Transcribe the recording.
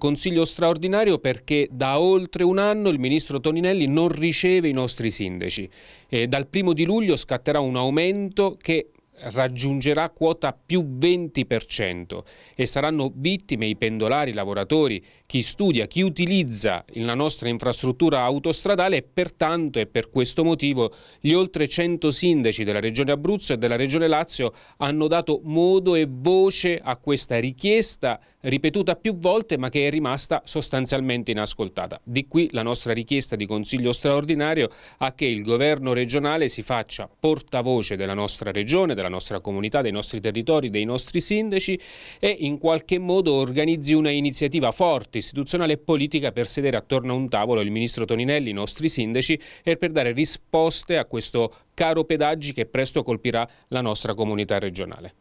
Consiglio straordinario perché da oltre un anno il ministro Toninelli non riceve i nostri sindaci. E dal primo di luglio scatterà un aumento che raggiungerà quota più 20% e saranno vittime i pendolari, i lavoratori, chi studia, chi utilizza la nostra infrastruttura autostradale e pertanto e per questo motivo gli oltre 100 sindaci della Regione Abruzzo e della Regione Lazio hanno dato modo e voce a questa richiesta ripetuta più volte ma che è rimasta sostanzialmente inascoltata. Di qui la nostra richiesta di consiglio straordinario a che il governo regionale si faccia portavoce della nostra regione, della nostra comunità, dei nostri territori, dei nostri sindaci e in qualche modo organizzi una iniziativa forte, istituzionale e politica per sedere attorno a un tavolo il ministro Toninelli, i nostri sindaci e per dare risposte a questo caro pedaggi che presto colpirà la nostra comunità regionale.